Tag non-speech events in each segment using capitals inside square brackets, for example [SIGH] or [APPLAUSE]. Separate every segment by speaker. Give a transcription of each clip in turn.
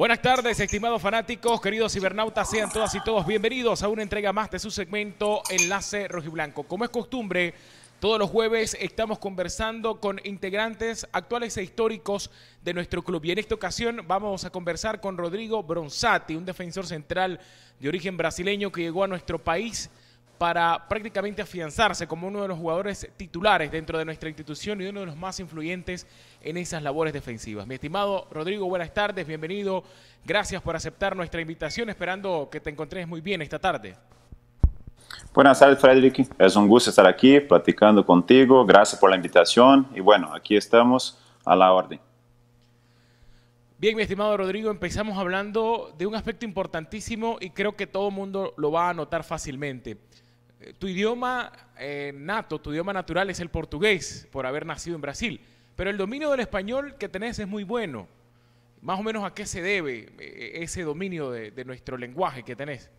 Speaker 1: Buenas tardes, estimados fanáticos, queridos cibernautas, sean todas y todos bienvenidos a una entrega más de su segmento Enlace Blanco. Como es costumbre, todos los jueves estamos conversando con integrantes actuales e históricos de nuestro club. Y en esta ocasión vamos a conversar con Rodrigo Bronzati, un defensor central de origen brasileño que llegó a nuestro país para prácticamente afianzarse como uno de los jugadores titulares dentro de nuestra institución y uno de los más influyentes en esas labores defensivas. Mi estimado Rodrigo, buenas tardes, bienvenido. Gracias por aceptar nuestra invitación, esperando que te encontres muy bien esta tarde.
Speaker 2: Buenas tardes, Frederick. Es un gusto estar aquí platicando contigo. Gracias por la invitación y bueno, aquí estamos a la orden.
Speaker 1: Bien, mi estimado Rodrigo, empezamos hablando de un aspecto importantísimo y creo que todo el mundo lo va a notar fácilmente tu idioma eh, nato, tu idioma natural es el portugués, por haber nacido en Brasil, pero el dominio del español que tenés es muy bueno. Más o menos a qué se debe eh, ese dominio de, nuestro lenguaje que tenés.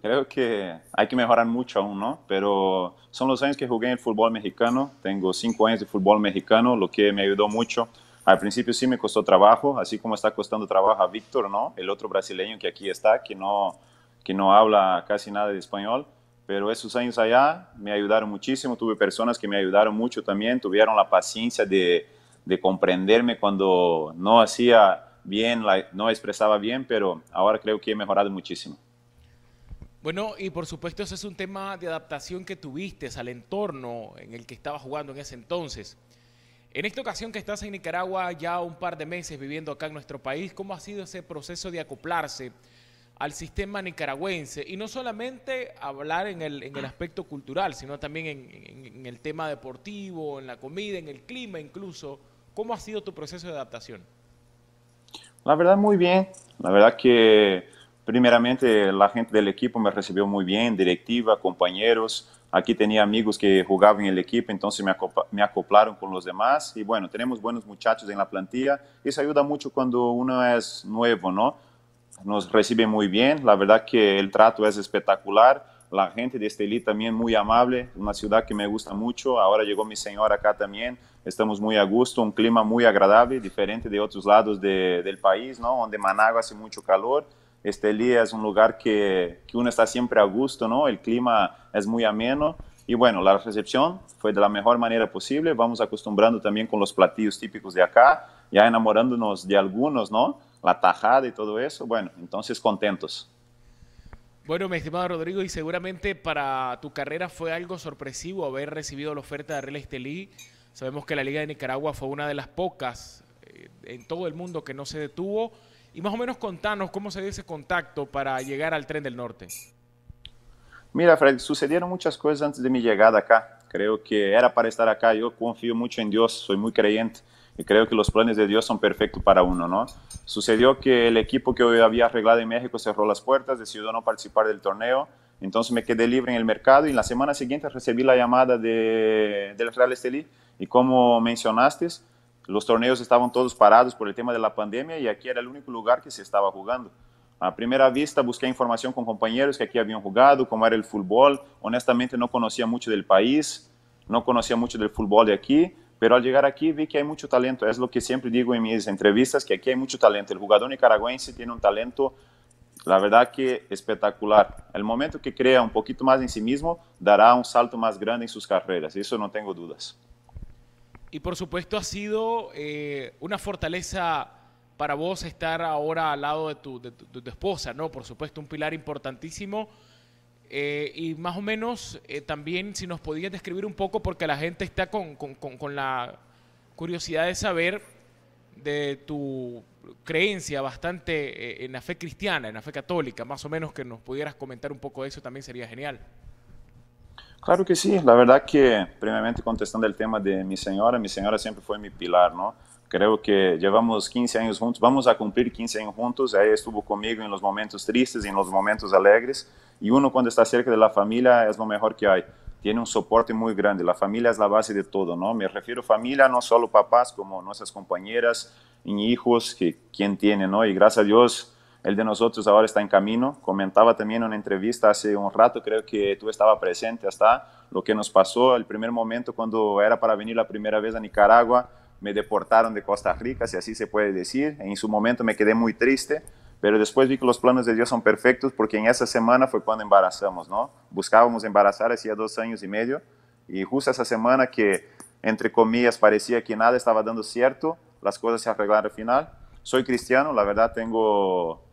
Speaker 2: Creo que hay que mejorar mucho aún, ¿no? Pero son los años que jugué en el fútbol mexicano, tengo cinco años de fútbol mexicano, lo que me ayudó mucho. Al principio sí me costó trabajo, así como está costando trabajo a Víctor, ¿no? El otro brasileño que aquí está, que no, que no habla casi nada de español pero esos años allá me ayudaron muchísimo, tuve personas que me ayudaron mucho también, tuvieron la paciencia de, comprenderme cuando no hacía bien, no expresaba bien, pero ahora creo que he mejorado muchísimo.
Speaker 1: Bueno, y por supuesto ese es un tema de adaptación que tuviste al entorno en el que estabas jugando en ese entonces. En esta ocasión que estás en Nicaragua ya un par de meses viviendo acá en nuestro país, ¿cómo ha sido ese proceso de acoplarse? al sistema nicaragüense y no solamente hablar en el, en el aspecto cultural, sino también en, el tema deportivo, en la comida, en el clima incluso. ¿Cómo ha sido tu proceso de adaptación?
Speaker 2: La verdad muy bien. La verdad que primeramente la gente del equipo me recibió muy bien, directiva, compañeros. Aquí tenía amigos que jugaban en el equipo, entonces me, me acoplaron con los demás. Y bueno, tenemos buenos muchachos en la plantilla. Eso ayuda mucho cuando uno es nuevo, ¿no? nos recibe muy bien, la verdad que el trato es espectacular, la gente de Estelí también muy amable, una ciudad que me gusta mucho, ahora llegó mi señora acá también, estamos muy a gusto, un clima muy agradable, diferente de otros lados del país, ¿no? donde Managua hace mucho calor, Estelí es un lugar que, que uno está siempre a gusto, ¿no? el clima es muy ameno. Y bueno, la recepción fue de la mejor manera posible. Vamos acostumbrando también con los platillos típicos de acá, ya enamorándonos de algunos, ¿no? la tajada y todo eso, bueno, entonces contentos.
Speaker 1: Bueno, mi estimado Rodrigo, y seguramente para tu carrera fue algo sorpresivo haber recibido la oferta de Real Estelí. Sabemos que la Liga de Nicaragua fue una de las pocas eh, en todo el mundo que no se detuvo. Y más o menos contanos cómo se dio ese contacto para llegar al Tren del Norte.
Speaker 2: Mira, Fred, sucedieron muchas cosas antes de mi llegada acá. Creo que era para estar acá. Yo confío mucho en Dios, soy muy creyente y creo que los planes de Dios son perfectos para uno, ¿no? Sucedió que el equipo que hoy había arreglado en México cerró las puertas, decidió no participar del torneo, entonces me quedé libre en el mercado y en la semana siguiente recibí la llamada de, del Real Estelí y como mencionaste, los torneos estaban todos parados por el tema de la pandemia y aquí era el único lugar que se estaba jugando. A primera vista busqué información con compañeros que aquí habían jugado, cómo era el fútbol. Honestamente no conocía mucho del país, no conocía mucho del fútbol de aquí pero al llegar aquí vi que hay mucho talento. Es lo que siempre digo en mis entrevistas, que aquí hay mucho talento. El jugador nicaragüense tiene un talento, la verdad que espectacular. El momento que crea un poquito más en sí mismo, dará un salto más grande en sus carreras. Eso no tengo dudas.
Speaker 1: Y por supuesto ha sido eh, una fortaleza para vos estar ahora al lado de tu, de tu esposa, ¿no? Por supuesto, un pilar importantísimo eh, y más o menos eh, también si nos podías describir un poco, porque la gente está con, con, con, la curiosidad de saber de tu creencia bastante eh, en la fe cristiana, en la fe católica, más o menos que nos pudieras comentar un poco de eso también sería genial.
Speaker 2: Claro que sí, la verdad que primeramente contestando el tema de mi señora, mi señora siempre fue mi pilar, ¿no? Creo que llevamos 15 años juntos, vamos a cumplir 15 años juntos, ella estuvo conmigo en los momentos tristes y en los momentos alegres, y uno cuando está cerca de la familia es lo mejor que hay. Tiene un soporte muy grande, la familia es la base de todo, ¿no? Me refiero a familia, no solo papás, como nuestras compañeras, y hijos, que quien tiene, ¿no? Y gracias a Dios, el de nosotros ahora está en camino. Comentaba también en una entrevista hace un rato, creo que tú estabas presente hasta lo que nos pasó, el primer momento cuando era para venir la primera vez a Nicaragua, me deportaron de Costa Rica, si así se puede decir. En su momento me quedé muy triste pero después vi que los planes de Dios son perfectos porque en esa semana fue cuando embarazamos, ¿no? Buscábamos embarazar hacía dos años y medio y justo esa semana que, entre comillas, parecía que nada estaba dando cierto, las cosas se arreglaron al final. Soy cristiano, la verdad tengo,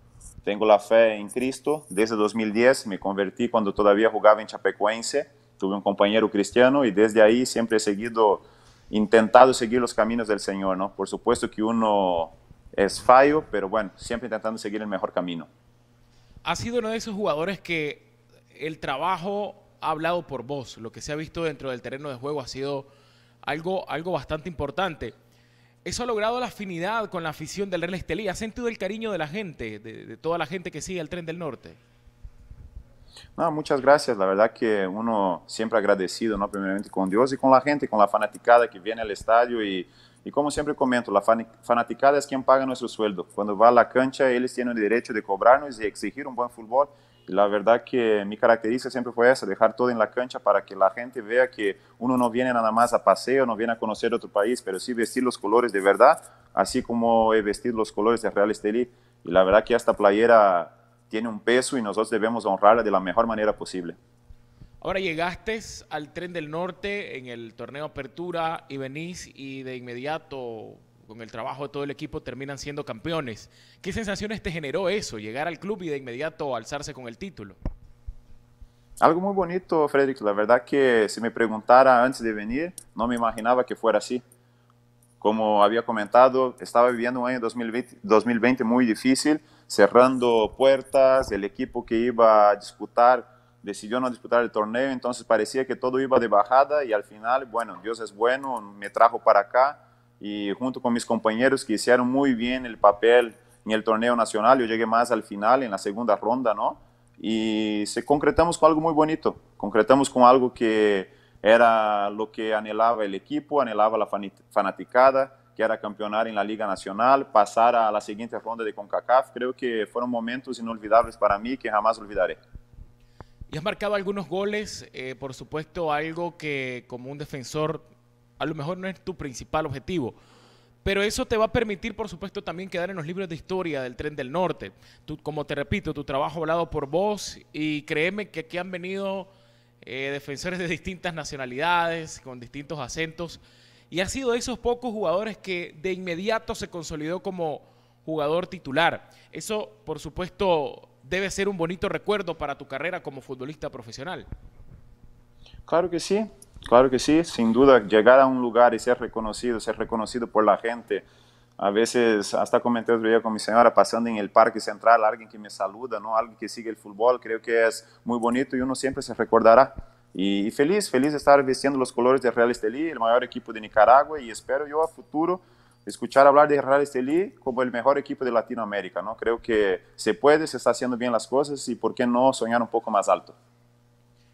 Speaker 2: tengo la fe en Cristo desde 2010, me convertí cuando todavía jugaba en Chapecoense, tuve un compañero cristiano y desde ahí siempre he seguido, intentado seguir los caminos del Señor, ¿no? Por supuesto que uno es fallo, pero bueno, siempre intentando seguir el mejor camino.
Speaker 1: Ha sido uno de esos jugadores que el trabajo ha hablado por vos, lo que se ha visto dentro del terreno de juego ha sido algo, algo bastante importante. Eso ha logrado la afinidad con la afición del Real Estelí. ¿Ha sentido el cariño de la gente, de, toda la gente que sigue el tren del norte?
Speaker 2: No, muchas gracias. La verdad que uno siempre agradecido, ¿no? primeramente con Dios y con la gente, con la fanaticada que viene al estadio y y como siempre comento, la fanaticada es quien paga nuestro sueldo. Cuando va a la cancha, ellos tienen el derecho de cobrarnos y exigir un buen fútbol. Y la verdad que mi característica siempre fue esa, dejar todo en la cancha para que la gente vea que uno no viene nada más a paseo, no viene a conocer otro país, pero sí vestir los colores de verdad, así como he vestido los colores de Real Estelí. Y la verdad que esta playera tiene un peso y nosotros debemos honrarla de la mejor manera posible.
Speaker 1: Ahora llegaste al Tren del Norte en el torneo Apertura y venís y de inmediato con el trabajo de todo el equipo terminan siendo campeones. ¿Qué sensaciones te generó eso, llegar al club y de inmediato alzarse con el título?
Speaker 2: Algo muy bonito, Frederick. La verdad que si me preguntara antes de venir, no me imaginaba que fuera así. Como había comentado, estaba viviendo un año 2020, 2020 muy difícil, cerrando puertas, el equipo que iba a disputar decidió no disputar el torneo, entonces parecía que todo iba de bajada y al final, bueno, Dios es bueno, me trajo para acá y junto con mis compañeros que hicieron muy bien el papel en el torneo nacional, yo llegué más al final, en la segunda ronda, ¿no? Y se concretamos con algo muy bonito, concretamos con algo que era lo que anhelaba el equipo, anhelaba la fanaticada, que era campeonar en la Liga Nacional, pasar a la siguiente ronda de CONCACAF, creo que fueron momentos inolvidables para mí que jamás olvidaré.
Speaker 1: Y has marcado algunos goles, eh, por supuesto, algo que como un defensor a lo mejor no es tu principal objetivo. Pero eso te va a permitir, por supuesto, también quedar en los libros de historia del Tren del Norte. como te repito, tu trabajo hablado por vos y créeme que aquí han venido eh, defensores de distintas nacionalidades, con distintos acentos, y ha sido de esos pocos jugadores que de inmediato se consolidó como jugador titular. Eso, por supuesto, debe ser un bonito recuerdo para tu carrera como futbolista profesional.
Speaker 2: Claro que sí, claro que sí, sin duda, llegar a un lugar y ser reconocido, ser reconocido por la gente. A veces, hasta comenté otro día con mi señora, pasando en el parque central, alguien que me saluda, ¿no? alguien que sigue el fútbol, creo que es muy bonito y uno siempre se recordará. Y, y feliz, feliz de estar vistiendo los colores de Real Estelí, el mayor equipo de Nicaragua, y espero yo a futuro escuchar hablar de Real Estelí como el mejor equipo de Latinoamérica, ¿no? Creo que se puede, se está haciendo bien las cosas y por qué no soñar un poco más alto.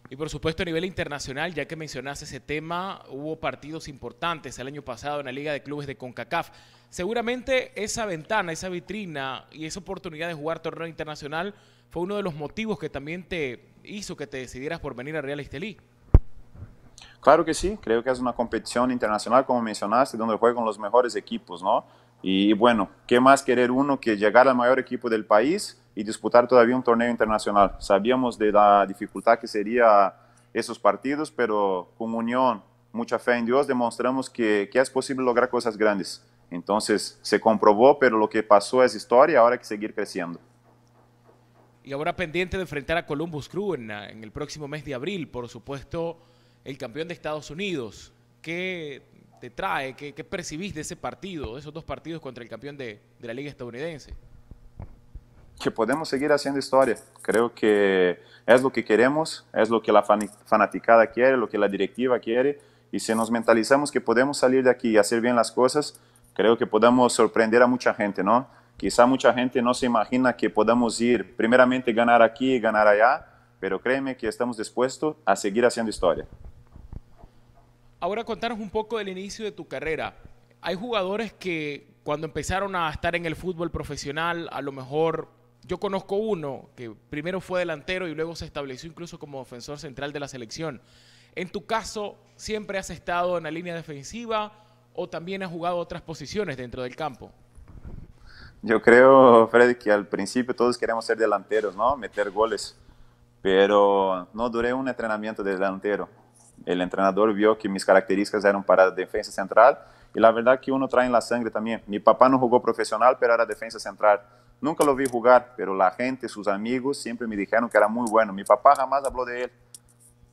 Speaker 1: Y por supuesto a nivel internacional, ya que mencionaste ese tema, hubo partidos importantes el año pasado en la Liga de Clubes de CONCACAF. Seguramente esa ventana, esa vitrina y esa oportunidad de jugar torneo internacional fue uno de los motivos que también te hizo que te decidieras por venir a Real Estelí.
Speaker 2: Claro que sí, creo que es una competición internacional, como mencionaste, donde juegan los mejores equipos, ¿no? Y bueno, ¿qué más querer uno que llegar al mayor equipo del país y disputar todavía un torneo internacional? Sabíamos de la dificultad que sería esos partidos, pero con unión, mucha fe en Dios, demostramos que, es posible lograr cosas grandes. Entonces se comprobó, pero lo que pasó es historia, ahora hay que seguir creciendo.
Speaker 1: Y ahora pendiente de enfrentar a Columbus Crew en, en el próximo mes de abril, por supuesto el campeón de Estados Unidos. ¿Qué te trae? ¿Qué, percibís de ese partido, de esos dos partidos contra el campeón de, de la Liga Estadounidense?
Speaker 2: que podemos seguir haciendo historia. Creo que es lo que queremos, es lo que la fanaticada quiere, lo que la directiva quiere, y si nos mentalizamos que podemos salir de aquí y hacer bien las cosas, creo que podemos sorprender a mucha gente, ¿no? Quizá mucha gente no se imagina que podamos ir, primeramente ganar aquí y ganar allá, pero créeme que estamos dispuestos a seguir haciendo historia.
Speaker 1: Ahora contanos un poco del inicio de tu carrera. Hay jugadores que cuando empezaron a estar en el fútbol profesional, a lo mejor yo conozco uno que primero fue delantero y luego se estableció incluso como defensor central de la selección. En tu caso, ¿siempre has estado en la línea defensiva o también has jugado otras posiciones dentro del campo?
Speaker 2: Yo creo, Freddy, que al principio todos queremos ser delanteros, ¿no? Meter goles. Pero no duré un entrenamiento de delantero el entrenador vio que mis características eran para defensa central y la verdad que uno trae en la sangre también. Mi papá no jugó profesional, pero era defensa central. Nunca lo vi jugar, pero la gente, sus amigos, siempre me dijeron que era muy bueno. Mi papá jamás habló de él.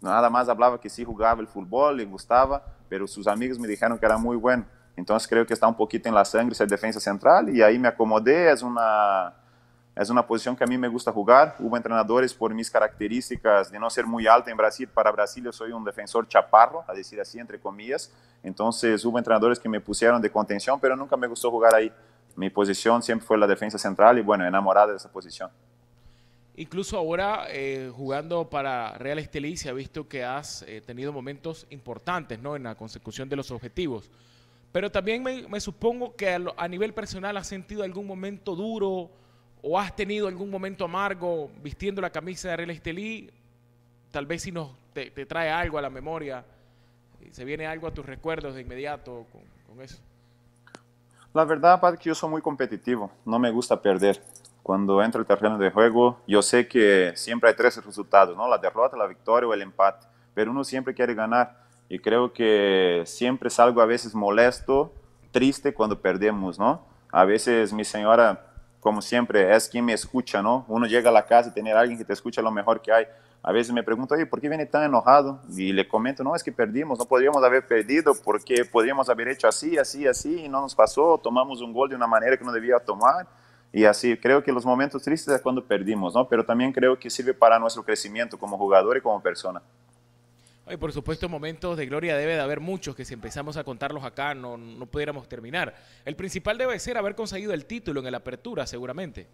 Speaker 2: Nada más hablaba que sí jugaba el fútbol, le gustaba, pero sus amigos me dijeron que era muy bueno. Entonces creo que está un poquito en la sangre ser defensa central y ahí me acomodé. Es una, es una posición que a mí me gusta jugar. Hubo entrenadores por mis características de no ser muy alto en Brasil. Para Brasil yo soy un defensor chaparro, a decir así, entre comillas. Entonces hubo entrenadores que me pusieron de contención, pero nunca me gustó jugar ahí. Mi posición siempre fue la defensa central y bueno, enamorada de esa posición.
Speaker 1: Incluso ahora eh, jugando para Real Estelí se ha visto que has eh, tenido momentos importantes ¿no? en la consecución de los objetivos. Pero también me, supongo que a nivel personal has sentido algún momento duro, o has tenido algún momento amargo vistiendo la camisa de Real Estelí, tal vez si nos, te, trae algo a la memoria, se viene algo a tus recuerdos de inmediato con, eso.
Speaker 2: La verdad, padre, que yo soy muy competitivo, no me gusta perder. Cuando entro al terreno de juego, yo sé que siempre hay tres resultados, ¿no? La derrota, la victoria o el empate, pero uno siempre quiere ganar y creo que siempre es algo a veces molesto, triste cuando perdemos, ¿no? A veces mi señora como siempre, es quien me escucha, ¿no? Uno llega a la casa y tener a alguien que te escucha lo mejor que hay. A veces me pregunto, oye, ¿por qué viene tan enojado? Y le comento, no, es que perdimos, no podríamos haber perdido porque podríamos haber hecho así, así, así, y no nos pasó, tomamos un gol de una manera que no debía tomar, y así. Creo que los momentos tristes es cuando perdimos, ¿no? Pero también creo que sirve para nuestro crecimiento como jugador y como persona
Speaker 1: por supuesto, momentos de gloria debe de haber muchos que si empezamos a contarlos acá no, no pudiéramos terminar. El principal debe ser haber conseguido el título en la apertura, seguramente.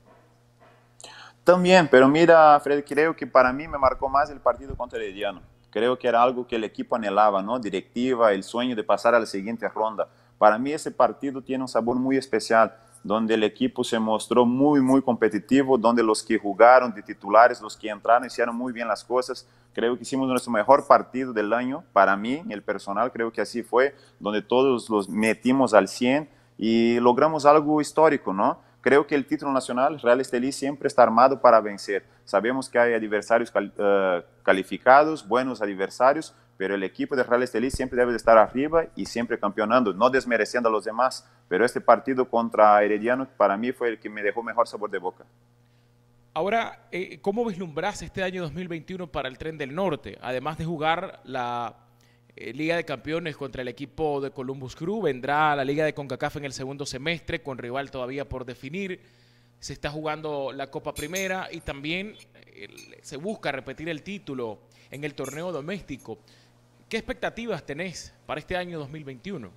Speaker 2: También, pero mira, Fred, creo que para mí me marcó más el partido contra Herediano. Creo que era algo que el equipo anhelaba, ¿no? Directiva, el sueño de pasar a la siguiente ronda. Para mí ese partido tiene un sabor muy especial, donde el equipo se mostró muy, muy competitivo, donde los que jugaron de titulares, los que entraron, hicieron muy bien las cosas. Creo que hicimos nuestro mejor partido del año. Para mí, el personal, creo que así fue, donde todos los metimos al 100 y logramos algo histórico, ¿no? Creo que el título nacional, Real Estelí, siempre está armado para vencer. Sabemos que hay adversarios eh, calificados, buenos adversarios, pero el equipo de Real Estelí siempre debe de estar arriba y siempre campeonando, no desmereciendo a los demás. Pero este partido contra Herediano para mí fue el que me dejó mejor sabor de boca.
Speaker 1: Ahora, eh, ¿cómo vislumbras este año 2021 para el Tren del Norte? Además de jugar la eh, Liga de Campeones contra el equipo de Columbus Crew, vendrá la Liga de CONCACAF en el segundo semestre, con rival todavía por definir. Se está jugando la Copa Primera y también se busca repetir el título en el torneo doméstico. ¿Qué expectativas tenés para este año 2021?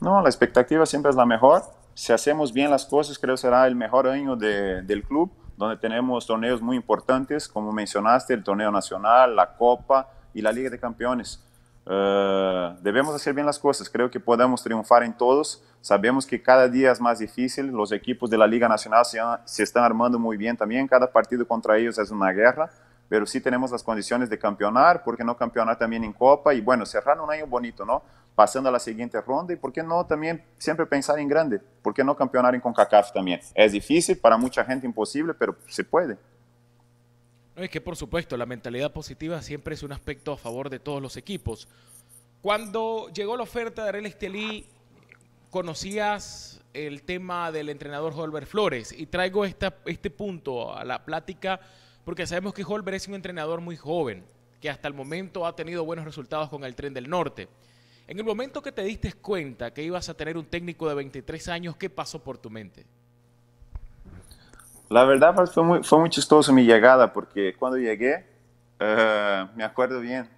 Speaker 2: No, la expectativa siempre es la mejor si hacemos bien las cosas, creo que será el mejor año de, del club, donde tenemos torneos muy importantes, como mencionaste, el torneo nacional, la Copa y la Liga de Campeones. Eh, debemos hacer bien las cosas, creo que podemos triunfar en todos. Sabemos que cada día es más difícil, los equipos de la Liga Nacional se, se están armando muy bien también, cada partido contra ellos es una guerra, pero sí tenemos las condiciones de campeonar, porque no campeonar también en Copa? Y bueno, cerrar un año bonito, ¿no? pasando a la siguiente ronda y por qué no también siempre pensar en grande, por qué no campeonar en CONCACAF también. Es difícil, para mucha gente imposible, pero se puede.
Speaker 1: No, es que por supuesto, la mentalidad positiva siempre es un aspecto a favor de todos los equipos. Cuando llegó la oferta de Ariel Estelí, conocías el tema del entrenador Holber Flores y traigo esta, este punto a la plática porque sabemos que Holber es un entrenador muy joven, que hasta el momento ha tenido buenos resultados con el tren del norte. En el momento que te diste cuenta que ibas a tener un técnico de 23 años, ¿qué pasó por tu mente?
Speaker 2: La verdad fue muy, chistoso mi llegada porque cuando llegué, eh, me acuerdo bien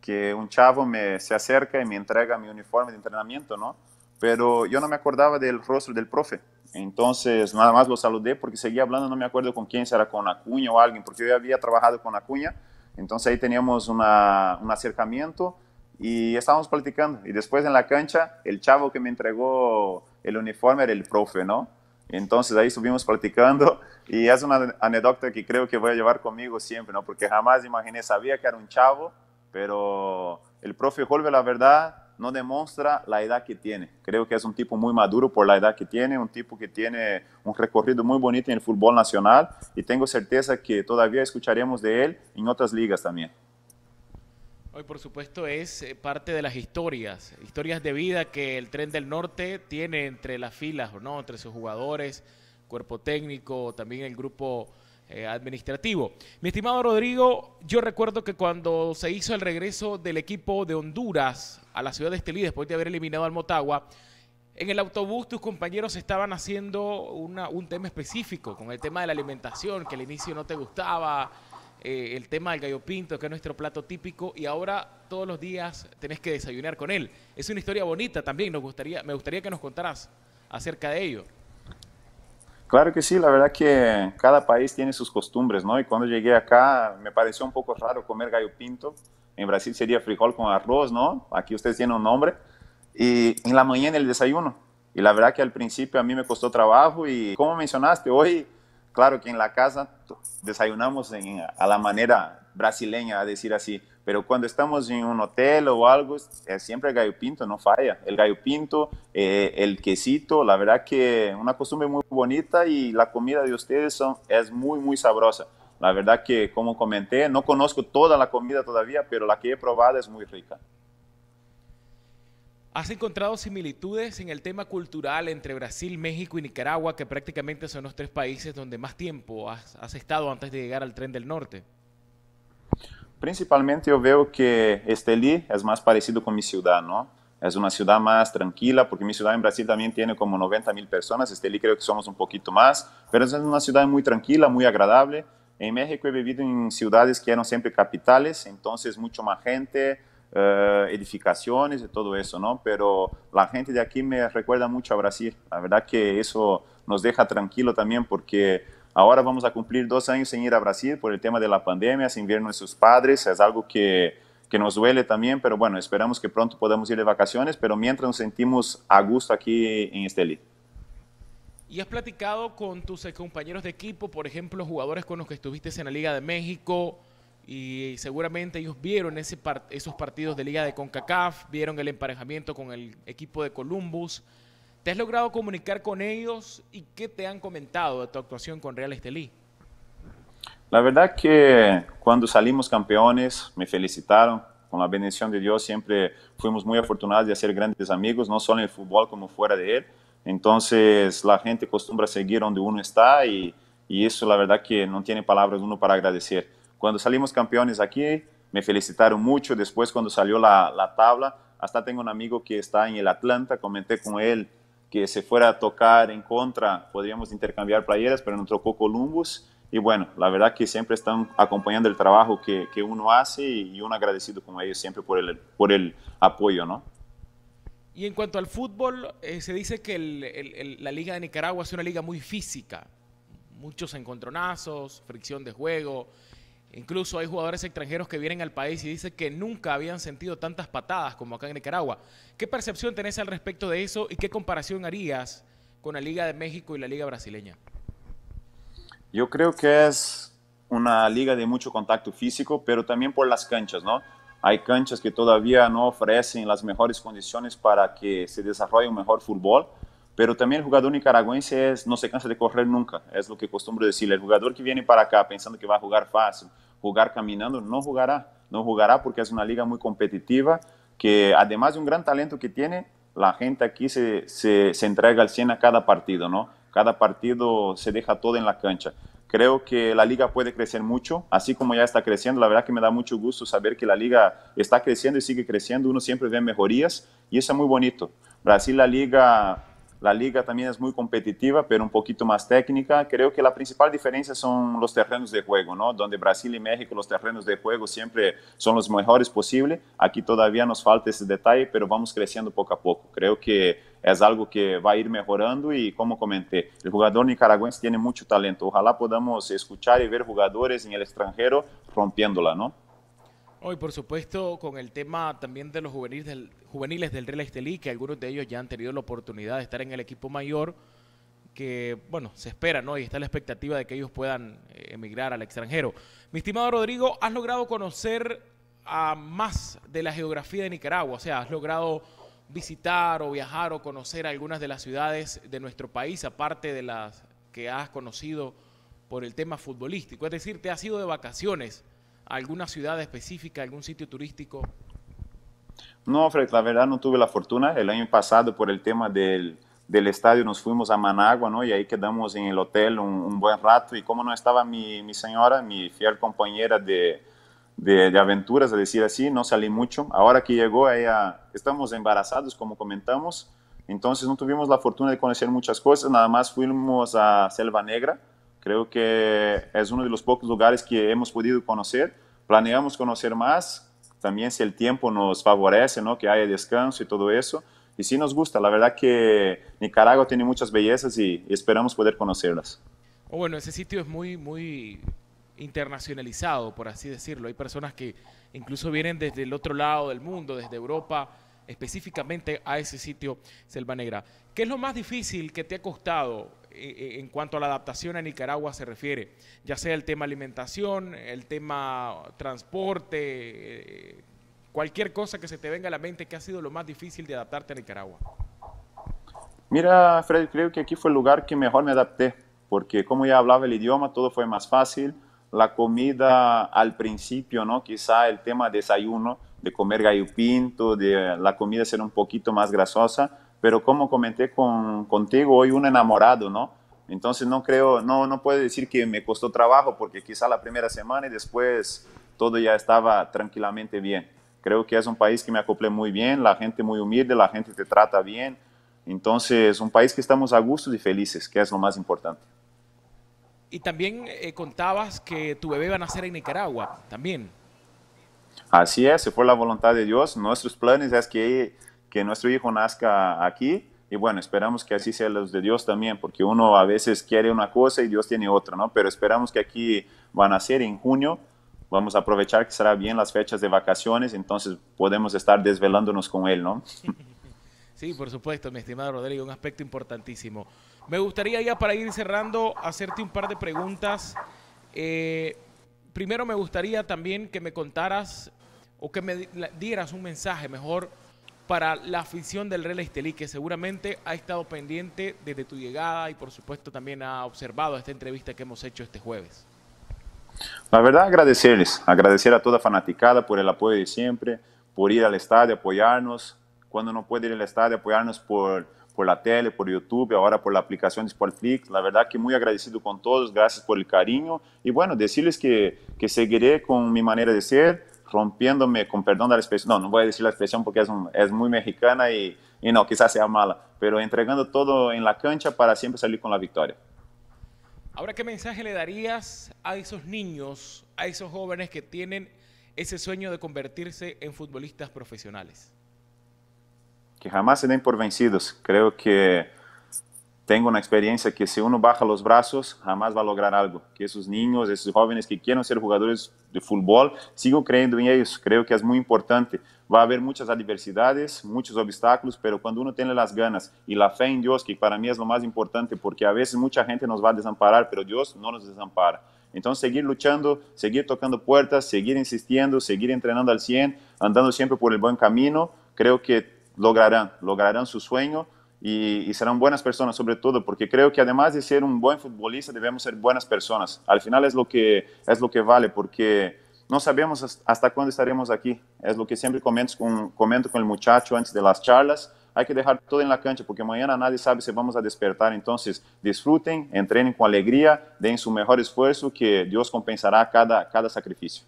Speaker 2: que un chavo me, se acerca y me entrega mi uniforme de entrenamiento, ¿no? Pero yo no me acordaba del rostro del profe. Entonces, nada más lo saludé porque seguía hablando, no me acuerdo con quién, si era con Acuña o alguien, porque yo había trabajado con Acuña. Entonces ahí teníamos un acercamiento y estábamos platicando. Y después en la cancha, el chavo que me entregó el uniforme era el profe, ¿no? Entonces ahí estuvimos platicando [LAUGHS] y es una anécdota que creo que voy a llevar conmigo siempre, ¿no? Porque jamás imaginé, sabía que era un chavo, pero el profe Holbe, la verdad, no demuestra la edad que tiene. Creo que es un tipo muy maduro por la edad que tiene, un tipo que tiene un recorrido muy bonito en el fútbol nacional y tengo certeza que todavía escucharemos de él en otras ligas también.
Speaker 1: Hoy, por supuesto, es eh, parte de las historias, historias de vida que el Tren del Norte tiene entre las filas, ¿no? Entre sus jugadores, cuerpo técnico, también el grupo eh, administrativo. Mi estimado Rodrigo, yo recuerdo que cuando se hizo el regreso del equipo de Honduras a la ciudad de Estelí, después de haber eliminado al Motagua, en el autobús tus compañeros estaban haciendo un tema específico, con el tema de la alimentación, que al inicio no te gustaba, eh, el tema del gallo pinto, que es nuestro plato típico, y ahora todos los días tenés que desayunar con él. Es una historia bonita también, nos gustaría, me gustaría que nos contaras acerca de ello.
Speaker 2: Claro que sí, la verdad que cada país tiene sus costumbres, ¿no? Y cuando llegué acá me pareció un poco raro comer gallo pinto. En Brasil sería frijol con arroz, ¿no? Aquí ustedes tienen un nombre. Y en la mañana el desayuno. Y la verdad que al principio a mí me costó trabajo y como mencionaste, hoy Claro que en la casa desayunamos a la manera brasileña, a decir así, pero cuando estamos en un hotel o algo, siempre el gallo pinto, no falla. El gallo pinto, eh, el quesito, la verdad que una costumbre muy bonita y la comida de ustedes es muy, muy sabrosa. La verdad que, como comenté, no conozco toda la comida todavía, pero la que he probado es muy rica.
Speaker 1: ¿Has encontrado similitudes en el tema cultural entre Brasil, México y Nicaragua, que prácticamente son los tres países donde más tiempo has, estado antes de llegar al tren del norte?
Speaker 2: Principalmente yo veo que Estelí es más parecido con mi ciudad, ¿no? Es una ciudad más tranquila, porque mi ciudad en Brasil también tiene como 90 mil personas, Estelí creo que somos un poquito más, pero es una ciudad muy tranquila, muy agradable. En México he vivido en ciudades que eran siempre capitales, entonces mucho más gente, eh, edificaciones y todo eso, ¿no? Pero la gente de aquí me recuerda mucho a Brasil. La verdad que eso nos deja tranquilo también porque ahora vamos a cumplir dos años sin ir a Brasil por el tema de la pandemia, sin ver a nuestros padres. Es algo que, que nos duele también, pero bueno, esperamos que pronto podamos ir de vacaciones, pero mientras nos sentimos a gusto aquí en Estelí.
Speaker 1: ¿Y has platicado con tus compañeros de equipo, por ejemplo, jugadores con los que estuviste en la Liga de México, y seguramente ellos vieron esos partidos de Liga de CONCACAF, vieron el emparejamiento con el equipo de Columbus. ¿Te has logrado comunicar con ellos y qué te han comentado de tu actuación con Real Estelí?
Speaker 2: La verdad que cuando salimos campeones me felicitaron, con la bendición de Dios siempre fuimos muy afortunados de hacer grandes amigos, no solo en el fútbol como fuera de él. Entonces la gente acostumbra seguir donde uno está y, y eso la verdad que no tiene palabras uno para agradecer. Cuando salimos campeones aquí, me felicitaron mucho. Después, cuando salió la, la tabla, hasta tengo un amigo que está en el Atlanta, comenté con él que se fuera a tocar en contra, podríamos intercambiar playeras, pero no tocó Columbus. Y bueno, la verdad que siempre están acompañando el trabajo que, que uno hace y uno agradecido con ellos siempre por el, por el apoyo, ¿no?
Speaker 1: Y en cuanto al fútbol, eh, se dice que el, el, la Liga de Nicaragua es una liga muy física. Muchos encontronazos, fricción de juego, Incluso hay jugadores extranjeros que vienen al país y dicen que nunca habían sentido tantas patadas como acá en Nicaragua. ¿Qué percepción tenés al respecto de eso y qué comparación harías con la Liga de México y la Liga brasileña?
Speaker 2: Yo creo que es una liga de mucho contacto físico, pero también por las canchas, ¿no? Hay canchas que todavía no ofrecen las mejores condiciones para que se desarrolle un mejor fútbol. Pero también el jugador nicaragüense es, no se cansa de correr nunca, es lo que costumbro decir. El jugador que viene para acá pensando que va a jugar fácil, jugar caminando, no jugará. No jugará porque es una liga muy competitiva, que además de un gran talento que tiene, la gente aquí se, se, se entrega al 100 a cada partido, ¿no? Cada partido se deja todo en la cancha. Creo que la liga puede crecer mucho, así como ya está creciendo. La verdad que me da mucho gusto saber que la liga está creciendo y sigue creciendo. Uno siempre ve mejorías y eso es muy bonito. Brasil, la liga la liga también es muy competitiva, pero un poquito más técnica. Creo que la principal diferencia son los terrenos de juego, ¿no? Donde Brasil y México los terrenos de juego siempre son los mejores posible. Aquí todavía nos falta ese detalle, pero vamos creciendo poco a poco. Creo que es algo que va a ir mejorando y como comenté, el jugador nicaragüense tiene mucho talento. Ojalá podamos escuchar y ver jugadores en el extranjero rompiéndola, ¿no?
Speaker 1: Hoy, por supuesto, con el tema también de los juveniles del, juveniles del Real Estelí, que algunos de ellos ya han tenido la oportunidad de estar en el equipo mayor, que, bueno, se espera, ¿no? Y está la expectativa de que ellos puedan eh, emigrar al extranjero. Mi estimado Rodrigo, has logrado conocer a más de la geografía de Nicaragua, o sea, has logrado visitar o viajar o conocer algunas de las ciudades de nuestro país, aparte de las que has conocido por el tema futbolístico. Es decir, te has ido de vacaciones alguna ciudad específica, algún sitio turístico?
Speaker 2: No, Fred, la verdad no tuve la fortuna. El año pasado, por el tema del, del estadio, nos fuimos a Managua, ¿no? Y ahí quedamos en el hotel un, buen rato. Y como no estaba mi, mi señora, mi fiel compañera de, de, de, aventuras, a decir así, no salí mucho. Ahora que llegó, ella, estamos embarazados, como comentamos. Entonces no tuvimos la fortuna de conocer muchas cosas. Nada más fuimos a Selva Negra, Creo que es uno de los pocos lugares que hemos podido conocer. Planeamos conocer más, también si el tiempo nos favorece, ¿no? que haya descanso y todo eso. Y sí nos gusta, la verdad que Nicaragua tiene muchas bellezas y esperamos poder conocerlas.
Speaker 1: Oh, bueno, ese sitio es muy, muy internacionalizado, por así decirlo. Hay personas que incluso vienen desde el otro lado del mundo, desde Europa, específicamente a ese sitio Selva Negra. ¿Qué es lo más difícil que te ha costado eh, eh, en cuanto a la adaptación a Nicaragua se refiere, ya sea el tema alimentación, el tema transporte, eh, cualquier cosa que se te venga a la mente que ha sido lo más difícil de adaptarte a Nicaragua.
Speaker 2: Mira, Fred, creo que aquí fue el lugar que mejor me adapté, porque como ya hablaba el idioma, todo fue más fácil. La comida al principio, ¿no? Quizá el tema desayuno, de comer gallo pinto, de la comida ser un poquito más grasosa, pero como comenté con, contigo, hoy un enamorado, ¿no? Entonces no creo, no, no puedo decir que me costó trabajo porque quizá la primera semana y después todo ya estaba tranquilamente bien. Creo que es un país que me acoplé muy bien, la gente muy humilde, la gente te trata bien. Entonces, un país que estamos a gusto y felices, que es lo más importante.
Speaker 1: Y también eh, contabas que tu bebé va a nacer en Nicaragua, también.
Speaker 2: Así es, fue la voluntad de Dios. Nuestros planes es que que nuestro hijo nazca aquí. Y bueno, esperamos que así sea los de Dios también, porque uno a veces quiere una cosa y Dios tiene otra, ¿no? Pero esperamos que aquí van a ser en junio. Vamos a aprovechar que será bien las fechas de vacaciones, entonces podemos estar desvelándonos con él, ¿no? [LAUGHS]
Speaker 1: Sí, por supuesto, mi estimado Rodrigo, un aspecto importantísimo. Me gustaría ya para ir cerrando hacerte un par de preguntas. Eh, primero me gustaría también que me contaras o que me dieras un mensaje mejor para la afición del Real Estelí, que seguramente ha estado pendiente desde tu llegada y por supuesto también ha observado esta entrevista que hemos hecho este jueves?
Speaker 2: La verdad, agradecerles, agradecer a toda fanaticada por el apoyo de siempre, por ir al estadio, apoyarnos, cuando no puede ir al estadio, apoyarnos por, por la tele, por YouTube, ahora por la aplicación de Sportflix. La verdad que muy agradecido con todos, gracias por el cariño y bueno, decirles que, que seguiré con mi manera de ser, rompiéndome, con perdón la expresión, no, no voy a decir la expresión porque es, muy mexicana y, y, no, quizás sea mala, pero entregando todo en la cancha para siempre salir con la victoria.
Speaker 1: Ahora, ¿qué mensaje le darías a esos niños, a esos jóvenes que tienen ese sueño de convertirse en futbolistas profesionales?
Speaker 2: Que jamás se den por vencidos. Creo que tengo una experiencia que si uno baja los brazos, jamás va a lograr algo. Que esos niños, esos jóvenes que quieren ser jugadores de fútbol, sigo creyendo en ellos. Creo que es muy importante. Va a haber muchas adversidades, muchos obstáculos, pero cuando uno tiene las ganas y la fe en Dios, que para mí es lo más importante, porque a veces mucha gente nos va a desamparar, pero Dios no nos desampara. Entonces, seguir luchando, seguir tocando puertas, seguir insistiendo, seguir entrenando al 100, andando siempre por el buen camino, creo que lograrán, lograrán su sueño y, serán buenas personas sobre todo, porque creo que además de ser un buen futbolista debemos ser buenas personas. Al final es lo que, es lo que vale, porque no sabemos hasta cuándo estaremos aquí. Es lo que siempre comento con, comento con el muchacho antes de las charlas. Hay que dejar todo en la cancha porque mañana nadie sabe si vamos a despertar. Entonces, disfruten, entrenen con alegría, den su mejor esfuerzo, que Dios compensará cada, cada sacrificio.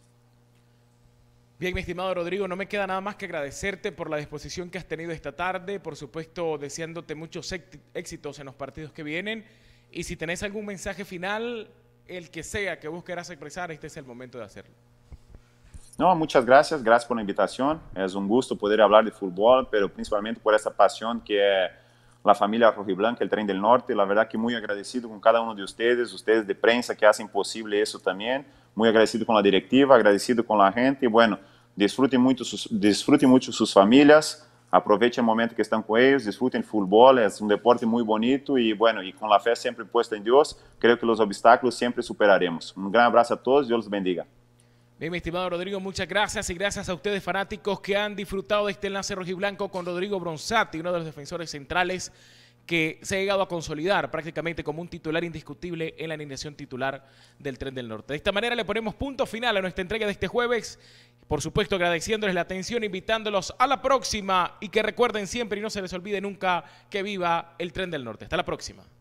Speaker 1: Bien, mi estimado Rodrigo, no me queda nada más que agradecerte por la disposición que has tenido esta tarde, por supuesto deseándote muchos éxitos en los partidos que vienen y si tenés algún mensaje final, el que sea que vos expresar, este es el momento de hacerlo.
Speaker 2: No, muchas gracias, gracias por la invitación. Es un gusto poder hablar de fútbol, pero principalmente por esa pasión que es la familia rojiblanca, el Tren del Norte. La verdad que muy agradecido con cada uno de ustedes, ustedes de prensa que hacen posible eso también. Muy agradecido con la directiva, agradecido con la gente. Y bueno, disfruten mucho sus muito suas famílias, aprovechen momento que están con ellos disfruten fútbol es un um deporte muy bonito y e, bueno, y e con la fe siempre puesta en em dios creo que los obstáculos siempre superaremos. un um gran abrazo a todos, dios los bendiga.
Speaker 1: Bien, mi estimado Rodrigo, muchas gracias y gracias a ustedes fanáticos que han disfrutado de este enlace rojiblanco con Rodrigo bronzatti uno de los defensores centrales que se ha llegado a consolidar prácticamente como un titular indiscutible en la alineación titular del Tren del Norte. De esta manera le ponemos punto final a nuestra entrega de este jueves. Por supuesto, agradeciéndoles la atención, invitándolos a la próxima y que recuerden siempre y no se les olvide nunca que viva el Tren del Norte. Hasta la próxima.